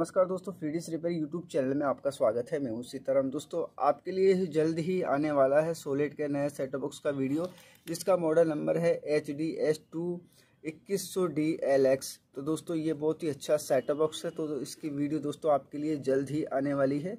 नमस्कार दोस्तों Free Dish repair YouTube channel में आपका स्वागत है मैं उसी तरह दोस्तों आपके लिए जल्द ही आने वाला है सोलेट के नए सेट बॉक्स का वीडियो जिसका मॉडल नंबर है एच डी एस टू इक्कीस सौ डी एल एक्स तो दोस्तों ये बहुत ही अच्छा सेटअप बॉक्स है तो इसकी वीडियो दोस्तों आपके लिए जल्द ही आने वाली है